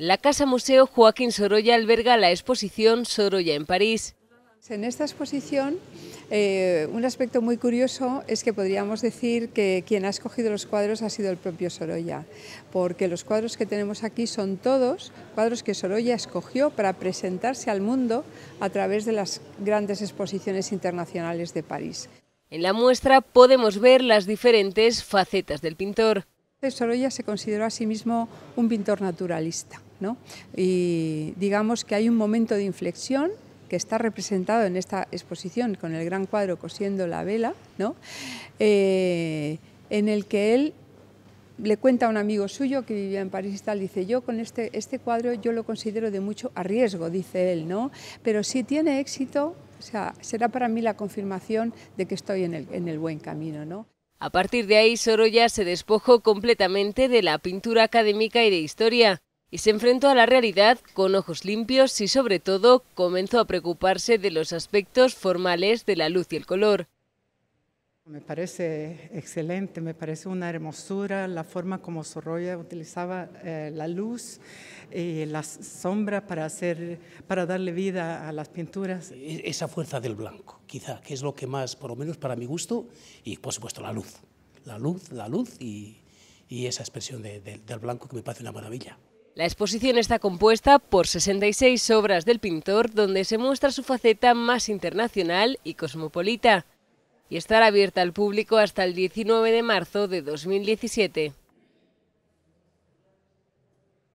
La Casa Museo Joaquín Sorolla alberga la exposición Sorolla en París. En esta exposición, eh, un aspecto muy curioso es que podríamos decir que quien ha escogido los cuadros ha sido el propio Sorolla, porque los cuadros que tenemos aquí son todos cuadros que Sorolla escogió para presentarse al mundo a través de las grandes exposiciones internacionales de París. En la muestra podemos ver las diferentes facetas del pintor. Sorolla se consideró a sí mismo un pintor naturalista. Y digamos que hay un momento de inflexión que está representado en esta exposición con el gran cuadro Cosiendo la vela, eh, en el que él le cuenta a un amigo suyo que vivía en París y tal, dice, yo con este, este cuadro yo lo considero de mucho riesgo, dice él, ¿no? Pero si tiene éxito, o sea, será para mí la confirmación de que estoy en el, en el buen camino, ¿no? A partir de ahí, Sorolla se despojó completamente de la pintura académica y de historia y se enfrentó a la realidad con ojos limpios y sobre todo comenzó a preocuparse de los aspectos formales de la luz y el color. Me parece excelente, me parece una hermosura la forma como Sorolla utilizaba eh, la luz y la sombra para, hacer, para darle vida a las pinturas. Esa fuerza del blanco, quizá, que es lo que más, por lo menos para mi gusto, y por supuesto la luz. La luz, la luz y, esa expresión del blanco que me parece una maravilla. La exposición está compuesta por 66 obras del pintor donde se muestra su faceta más internacional y cosmopolita y estará abierta al público hasta el 19 de marzo de 2017.